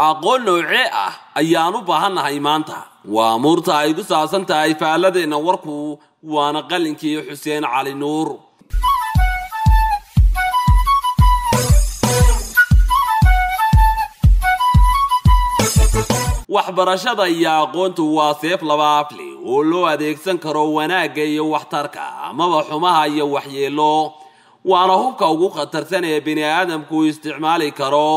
aqoon noocee ah ayaan u baahannahay maanta waa muurta ay ku saabsan tahay faalladeenna warku waana qalinkii xuseen cali nuur waxbarashada iyo aqoontu waa seef laba afli oo loo adeegsan karo wanaagga iyo waxtarka amaba xumaha iyo waxyeello waana hubka ugu khatarsan ee bini aadamku isticmaali karo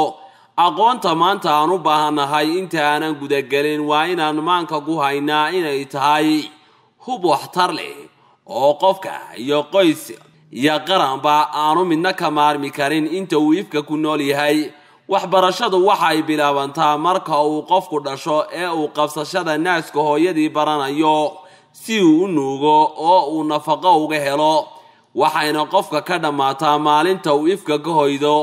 aqoonta maanta aan u baahanahay inta aanan gudagelin waa inaan maanka ku haynaa inay tahay hub waxtar leh oo qofka iyo qoys iyo qaranba aanu midna ka maarmi karin inta uu ifka ku nool yahay waxbarashadu waxay bilaabantaa marka uu qofku dhasho ee uu qabsashada naaska hooyadii baranayo si uu u nuugo oo uu nafaqo uga helo waxayna qofka ka dhammaataa maalinta uu ifka ka hoydo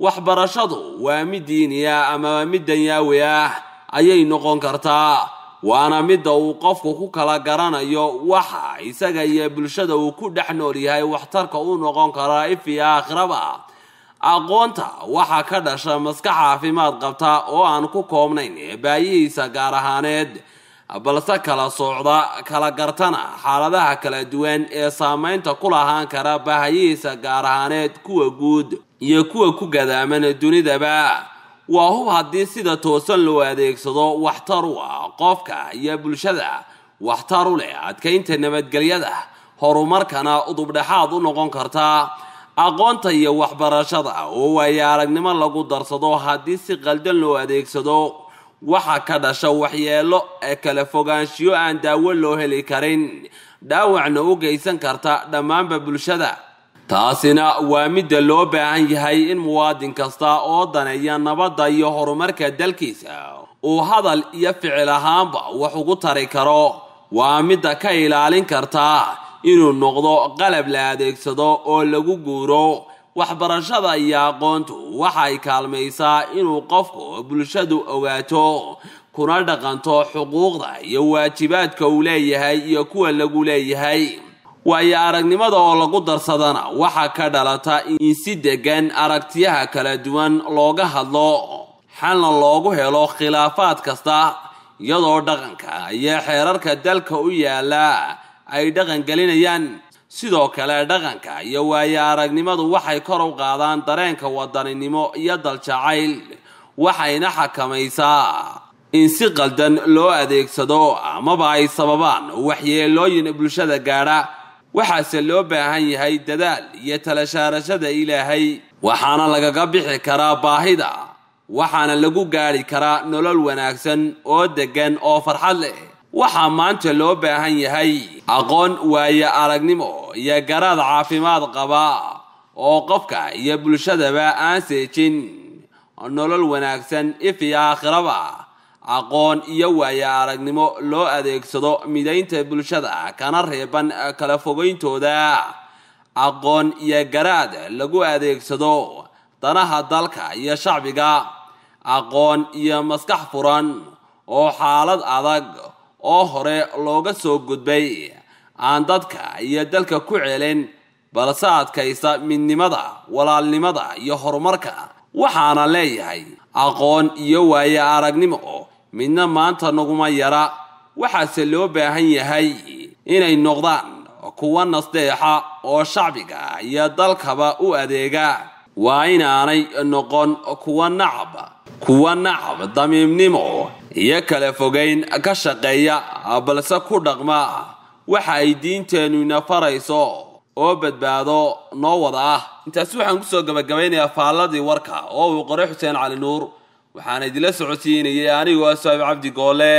waxbarashadu waa mid diiniya ama mid danyaawiyah ayay noqon kartaa waana midda uu qofku ku kala garanayo waxa isaga iyo bulshada uu ku dhex nool yahay waxtarka u noqon karaa ifiya aakhiraba aqoonta waxaa ka dhasha maskax caafimaad qabta oo aan ku koobnayn baayihiisa gaar ahaaneed balse kala soocda kala gartana xaaladaha kala duwan ee saamaynta ku lahaan kara baahiyihiisa gaar ahaaneed kuwa guud iyo kuwa ku gadaamana dunidaba waa hub haddii sida toosan loo adeegsado waxtar u ah qofka iyo bulshada waxtar u leh adkaynta nabadgelyada horumarkana udubdhexaad u noqon karta aqoonta iyo waxbarashada oo waayo aragnimo lagu darsado haddii si qaldan loo adeegsado waxa ka dhasha waxyeelo ee kala fogaanshiyo aan daawo loo heli karin dhaawacna u geysan karta dhammaanba bulshada taasina waa midda loo baahan yahay in muwaadin kasta oo daneeya nabadda iyo horumarka dalkiisa uu hadal iyo ficil ahaanba wax ugu tari karo waa midda ka ilaalin karta inuu noqdo qalab la adeegsado oo lagu guuro waxbarashada iyo aqoontu waxay kaalmaysaa inuu qofku bulshadu ogaato kuna dhaqanto xuquuqda iyo waajibaadka uu leeyahay iyo kuwa lagu leeyahay waayo aragnimada oo lagu darsadana waxaa ka dhalata in si degan aragtiyaha kala duwan looga hadlo xalna loogu helo khilaafaad kasta iyadoo dhaqanka iyo xeerarka dalka u yaalla ay dhaqangelinayaan sidoo kale dhaqanka iyo waayo aragnimadu waxay kor u qaadaan dareenka wadaninimo iyo daljacayl waxayna xakamaysaa in si qaldan loo adeegsado amaba ay sababaan waxyeelooyin bulshada gaadha waxaase loo baahan yahay dadaal iyo talashaarashada ilaahay waxaana lagaga bixi karaa baahida waxaana lagu gaadhi karaa nolol wanaagsan oo deggan oo farxad leh waxaa maanta loo baahan yahay aqoon waayo aragnimo iyo garaad caafimaad qaba oo qofka iyo bulshadaba aan seejin nolol wanaagsan if aakhiraba aqoon iyo waaye aragnimo loo adeegsado midaynta bulshada kana reeban kala fogayntooda aqoon iyo garaad lagu adeegsado danaha dalka iyo shacbiga aqoon iyo maskax furan oo xaalad adag oo hore looga soo gudbay aan dadka iyo dalka ku celin balse adkaysa midnimada walaalnimada iyo horumarka waxaana leeyahay aqoon iyo waaye aragnimo midna maanta naguma yara waxaase loo baahan yahay inay noqdaan kuwa nasdeexa oo shacbiga iyo dalkaba u adeega waa inaanay noqon kuwa nacab kuwa nacab damiimnimo iyo kala fogeyn ka shaqeeya balse ku dhaqma waxa ay diinteennu ina farayso oo badbaado noo wada ah intaasi waxaan kusoo gabagabaynayaa faalladii warka oo uu qoray xuseen cali nuur waxaana idila socodsiinayay aniguaa saaib cabdi goole